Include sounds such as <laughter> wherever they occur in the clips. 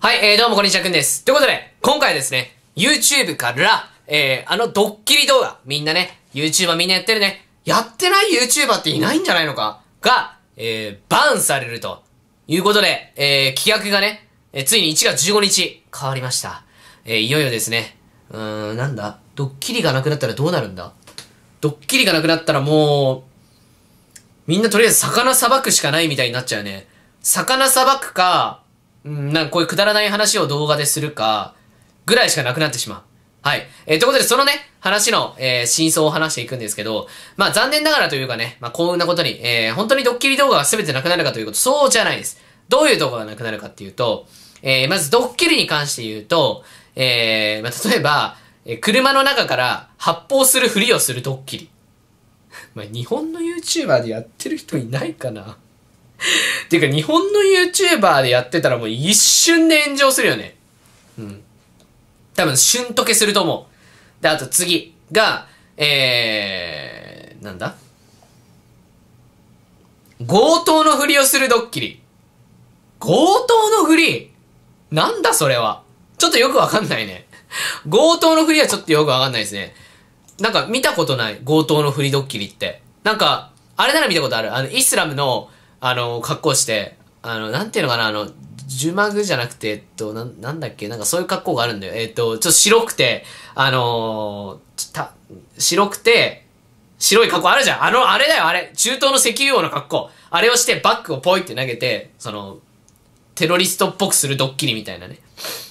はい、えー、どうもこんにちは、くんです。ということで、今回ですね、YouTube から、えー、あのドッキリ動画、みんなね、YouTuber みんなやってるね、やってない YouTuber っていないんじゃないのか、が、えー、バンされると、いうことで、えー、規約がね、えー、ついに1月15日、変わりました。えー、いよいよですね、うーん、なんだ、ドッキリがなくなったらどうなるんだドッキリがなくなったらもう、みんなとりあえず魚さばくしかないみたいになっちゃうね。魚さばくか、うん、なんかこういうくだらない話を動画でするか、ぐらいしかなくなってしまう。はい。えー、ということで、そのね、話の、えー、真相を話していくんですけど、まあ残念ながらというかね、まあ幸運なことに、えー、本当にドッキリ動画が全てなくなるかということ、そうじゃないです。どういう動画がなくなるかっていうと、えー、まずドッキリに関して言うと、えー、まあ例えば、えー、車の中から発砲するふりをするドッキリ。<laughs> まあ日本の YouTuber でやってる人いないかな。ていうか日本の YouTuber でやってたらもう一瞬で炎上するよね。うん。多分、瞬溶けすると思う。で、あと次が、えー、なんだ強盗のふりをするドッキリ。強盗のふりなんだそれは。ちょっとよくわかんないね。強盗のふりはちょっとよくわかんないですね。なんか見たことない。強盗のふりドッキリって。なんか、あれなら見たことある。あの、イスラムの、あの、格好して、あの、なんていうのかな、あの、ジュマグじゃなくて、えっと、な、なんだっけ、なんかそういう格好があるんだよ。えっと、ちょっと白くて、あのー、た、白くて、白い格好あるじゃん。あの、あれだよ、あれ。中東の石油王の格好。あれをしてバックをポイって投げて、その、テロリストっぽくするドッキリみたいなね。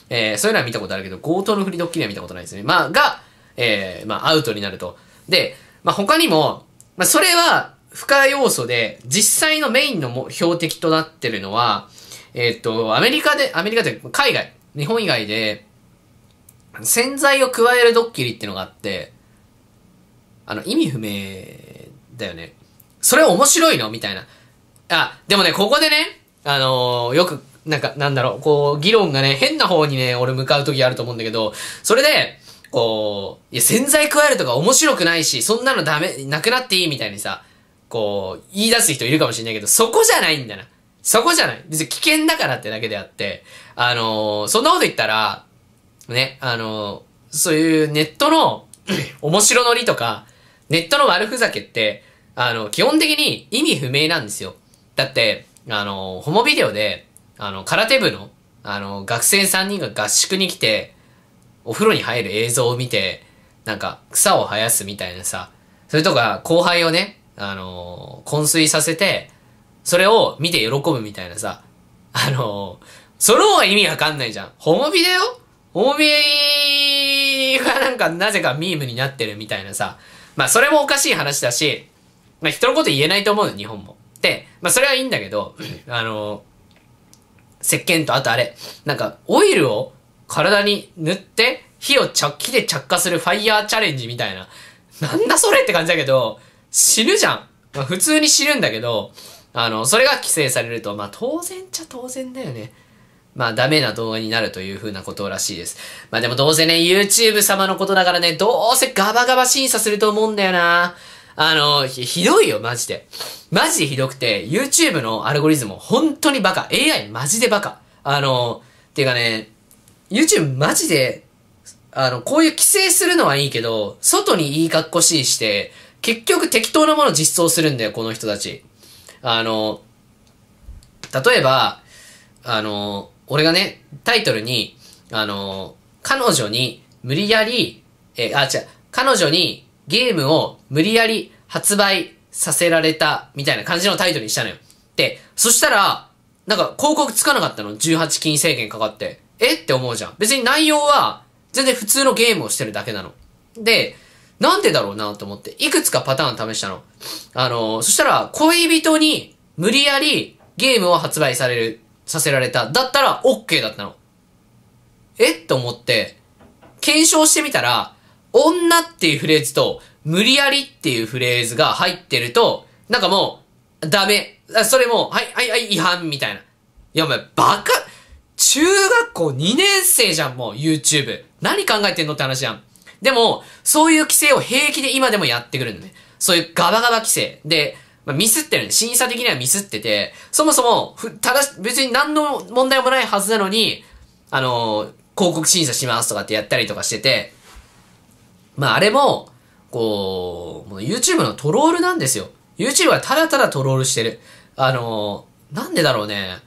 えー、そういうのは見たことあるけど、強盗の振りドッキリは見たことないですね。まあ、が、えー、まあ、アウトになると。で、まあ、他にも、まあ、それは、不可要素で、実際のメインの標的となってるのは、えっ、ー、と、アメリカで、アメリカで海外、日本以外で、洗剤を加えるドッキリってのがあって、あの、意味不明だよね。それ面白いのみたいな。あ、でもね、ここでね、あのー、よく、なんか、なんだろう、こう、議論がね、変な方にね、俺向かう時あると思うんだけど、それで、こう、いや、洗剤加えるとか面白くないし、そんなのダメ、なくなっていいみたいにさ、こう、言い出す人いるかもしれないけど、そこじゃないんだな。そこじゃない。別に危険だからってだけであって、あのー、そんなこと言ったら、ね、あのー、そういうネットの <clears throat> 面白乗りとか、ネットの悪ふざけって、あの、基本的に意味不明なんですよ。だって、あのホモビデオで、あの、空手部の、あの、学生3人が合宿に来て、お風呂に入る映像を見て、なんか、草を生やすみたいなさ、それとか、後輩をね、あのー、昏睡させて、それを見て喜ぶみたいなさ、あのー、その方が意味わかんないじゃん。ホモビだよホモビがなんかなぜかミームになってるみたいなさ、まあそれもおかしい話だし、まあ人のこと言えないと思う日本も。で、まあそれはいいんだけど、<clears throat> あのー、石鹸とあとあれ、なんかオイルを体に塗って、火を着火で着火するファイヤーチャレンジみたいな。なんだそれって感じだけど、死ぬじゃん。まあ、普通に死ぬんだけど、あの、それが規制されると、まあ当然っちゃ当然だよね。まあダメな動画になるというふうなことらしいです。まあでもどうせね、YouTube 様のことだからね、どうせガバガバ審査すると思うんだよな。あの、ひ、ひどいよ、マジで。マジでひどくて、YouTube のアルゴリズム本当にバカ。AI マジでバカ。あの、ていうかね、YouTube マジで、あの、こういう規制するのはいいけど、外にいい格好しいして、結局適当なもの実装するんだよ、この人たち。あの、例えば、あの、俺がね、タイトルに、あの、彼女に無理やり、え、あ、違う、彼女にゲームを無理やり発売させられた、みたいな感じのタイトルにしたのよ。で、そしたら、なんか広告つかなかったの ?18 禁制限かかって。えって思うじゃん。別に内容は、全然普通のゲームをしてるだけなの。で、なんでだろうなと思って、いくつかパターン試したの。あの、そしたら、恋人に無理やりゲームを発売される、させられた。だったら OK だったの。えと思って、検証してみたら、女っていうフレーズと、無理やりっていうフレーズが入ってると、なんかもう、ダメ。それも、はい、はい、はい、違反みたいな。いや、お前、バカ、中学校2年生じゃん、もう、YouTube。何考えてんのって話じゃん。でも、そういう規制を平気で今でもやってくるのね。そういうガバガバ規制。で、まあ、ミスってるね。審査的にはミスってて、そもそも、ただし、別に何の問題もないはずなのに、あのー、広告審査しますとかってやったりとかしてて、まああれも、こう、もう YouTube のトロールなんですよ。YouTube はただただトロールしてる。あのー、なんでだろうね。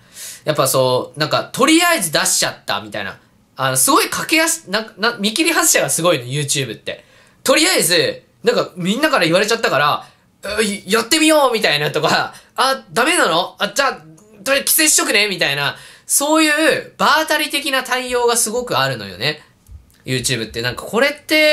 やっぱそう、なんか、とりあえず出しちゃったみたいな。あの、すごい駆け足、な、な、見切り発車がすごいの、YouTube って。とりあえず、なんかみんなから言われちゃったから、やってみようみたいなとか、あ、ダメなのあ、じゃあ、とりあえず帰省しとくねみたいな、そういう場当たり的な対応がすごくあるのよね。YouTube って。なんかこれって、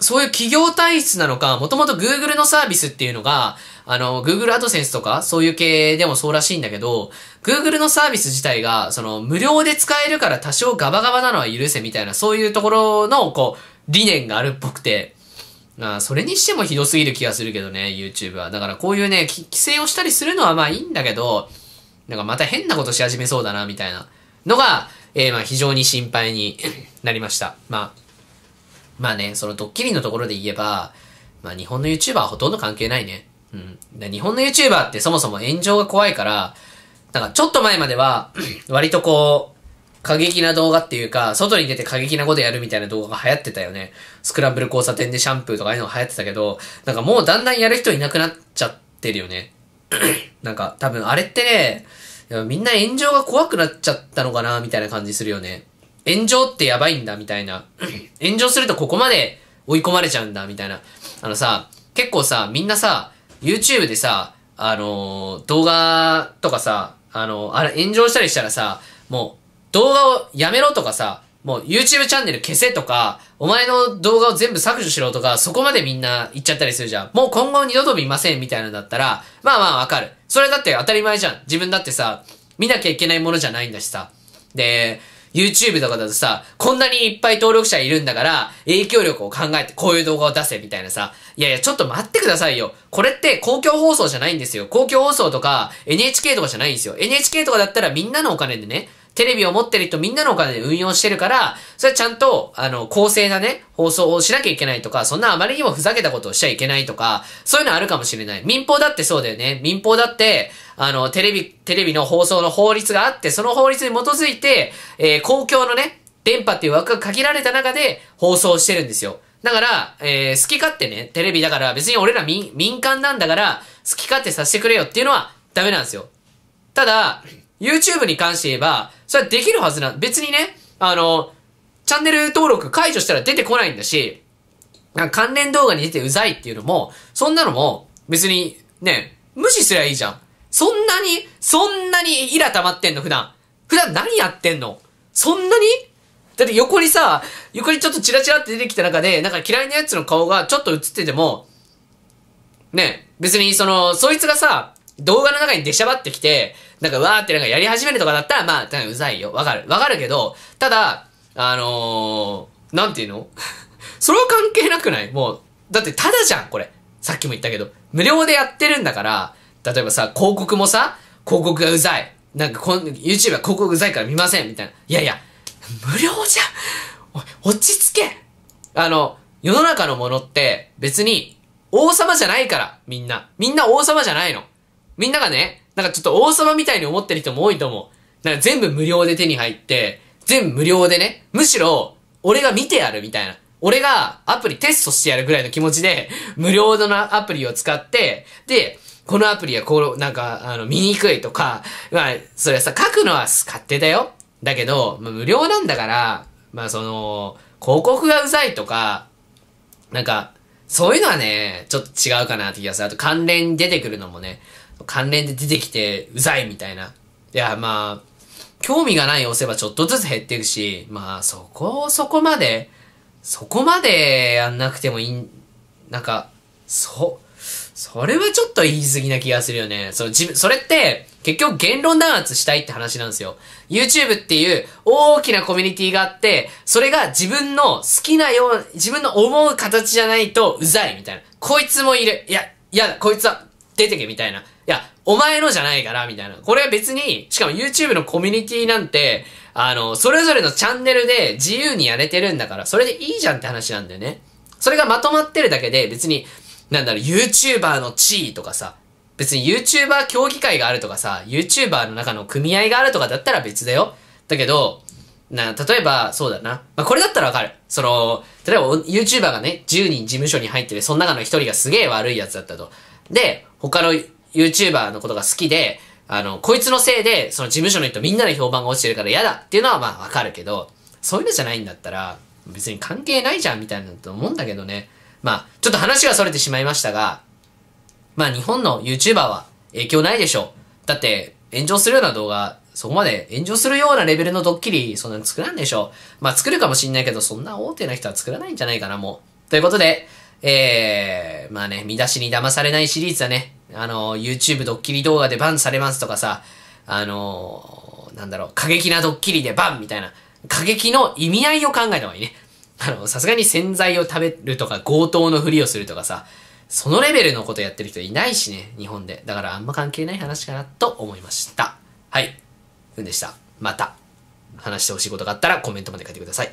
そういう企業体質なのか、もともと Google のサービスっていうのが、あの、Google AdSense とか、そういう系でもそうらしいんだけど、Google のサービス自体が、その、無料で使えるから多少ガバガバなのは許せみたいな、そういうところの、こう、理念があるっぽくて、まあ、それにしてもひどすぎる気がするけどね、YouTube は。だからこういうね、規制をしたりするのはまあいいんだけど、なんかまた変なことし始めそうだな、みたいなのが、えー、まあ非常に心配に <coughs> なりました。まあ、まあね、そのドッキリのところで言えば、まあ日本の YouTuber はほとんど関係ないね。うん。で日本の YouTuber ってそもそも炎上が怖いから、なんかちょっと前までは、<clears throat> 割とこう、過激な動画っていうか、外に出て過激なことやるみたいな動画が流行ってたよね。スクランブル交差点でシャンプーとかああいうのが流行ってたけど、なんかもうだんだんやる人いなくなっちゃってるよね。<clears throat> なんか多分あれってね、みんな炎上が怖くなっちゃったのかな、みたいな感じするよね。炎上ってやばいんだ、みたいな。<clears throat> 炎上するとここまで追い込まれちゃうんだ、みたいな。あのさ、結構さ、みんなさ、YouTube でさ、あのー、動画とかさ、あのー、あれ炎上したりしたらさ、もう動画をやめろとかさ、もう YouTube チャンネル消せとか、お前の動画を全部削除しろとか、そこまでみんな言っちゃったりするじゃん。もう今後二度と見ませんみたいなのだったら、まあまあわかる。それだって当たり前じゃん。自分だってさ、見なきゃいけないものじゃないんだしさ。で、YouTube とかだとさ、こんなにいっぱい登録者いるんだから、影響力を考えてこういう動画を出せみたいなさ。いやいや、ちょっと待ってくださいよ。これって公共放送じゃないんですよ。公共放送とか NHK とかじゃないんですよ。NHK とかだったらみんなのお金でね、テレビを持ってる人みんなのお金で運用してるから、それはちゃんと、あの、公正なね、放送をしなきゃいけないとか、そんなあまりにもふざけたことをしちゃいけないとか、そういうのあるかもしれない。民放だってそうだよね。民放だって、あの、テレビ、テレビの放送の法律があって、その法律に基づいて、えー、公共のね、電波っていう枠が限られた中で放送してるんですよ。だから、えー、好き勝手ね、テレビだから別に俺ら民、民間なんだから、好き勝手させてくれよっていうのはダメなんですよ。ただ、YouTube に関して言えば、それはできるはずな、別にね、あの、チャンネル登録解除したら出てこないんだし、関連動画に出てうざいっていうのも、そんなのも別にね、無視すりゃいいじゃん。そんなに、そんなにイラ溜まってんの普段。普段何やってんのそんなにだって横にさ、横にちょっとチラチラって出てきた中で、なんか嫌いなやつの顔がちょっと映ってても、ね、別にその、そいつがさ、動画の中に出しゃばってきて、なんか、わーってなんかやり始めるとかだったら、まあ、うざいよ。わかる。わかるけど、ただ、あのー、なんていうの <laughs> それは関係なくないもう、だってただじゃん、これ。さっきも言ったけど、無料でやってるんだから、例えばさ、広告もさ、広告がうざい。なんかこん、YouTube は広告うざいから見ません、みたいな。いやいや、無料じゃんお落ち着けあの、世の中のものって別に王様じゃないから、みんな。みんな王様じゃないの。みんながね、なんかちょっと王様みたいに思ってる人も多いと思う。なんか全部無料で手に入って、全部無料でね、むしろ、俺が見てやるみたいな。俺がアプリテストしてやるぐらいの気持ちで、無料のアプリを使って、で、このアプリはこう、なんか、あの、見にくいとか、まあ、それはさ、書くのは勝手だよ。だけど、まあ、無料なんだから、まあ、その、広告がうざいとか、なんか、そういうのはね、ちょっと違うかなって気がする。あと関連出てくるのもね。関連で出てきてうざいみたいな。いや、まあ、興味がない押せばちょっとずつ減っていくし、まあ、そこをそこまで、そこまでやんなくてもいい、なんか、そ、それはちょっと言い過ぎな気がするよね。その自分、それって、結局言論弾圧したいって話なんですよ。YouTube っていう大きなコミュニティがあって、それが自分の好きなよう、自分の思う形じゃないとうざいみたいな。こいつもいる。いや、いや、こいつは出てけみたいな。お前のじゃないから、みたいな。これは別に、しかも YouTube のコミュニティなんて、あの、それぞれのチャンネルで自由にやれてるんだから、それでいいじゃんって話なんだよね。それがまとまってるだけで、別に、なんだろう、YouTuber の地位とかさ、別に YouTuber 協議会があるとかさ、YouTuber の中の組合があるとかだったら別だよ。だけど、な、例えば、そうだな。まあ、これだったらわかる。その、例えば YouTuber がね、10人事務所に入ってて、その中の1人がすげえ悪いやつだったと。で、他の YouTuber のことが好きで、あの、こいつのせいで、その事務所の人みんなの評判が落ちてるから嫌だっていうのはまあわかるけど、そういうのじゃないんだったら、別に関係ないじゃんみたいなと思うんだけどね。まあ、ちょっと話が逸れてしまいましたが、まあ日本の YouTuber は影響ないでしょう。だって、炎上するような動画、そこまで炎上するようなレベルのドッキリ、そんなの作らんでしょう。まあ作るかもしんないけど、そんな大手な人は作らないんじゃないかな、もう。ということで、えー、まあね、見出しに騙されないシリーズだね。あの、YouTube ドッキリ動画でバンされますとかさ、あの、なんだろう、過激なドッキリでバンみたいな、過激の意味合いを考えた方がいいね。<laughs> あの、さすがに洗剤を食べるとか、強盗のふりをするとかさ、そのレベルのことやってる人いないしね、日本で。だからあんま関係ない話かなと思いました。はい。うんでした。また。話してほしいことがあったらコメントまで書いてください。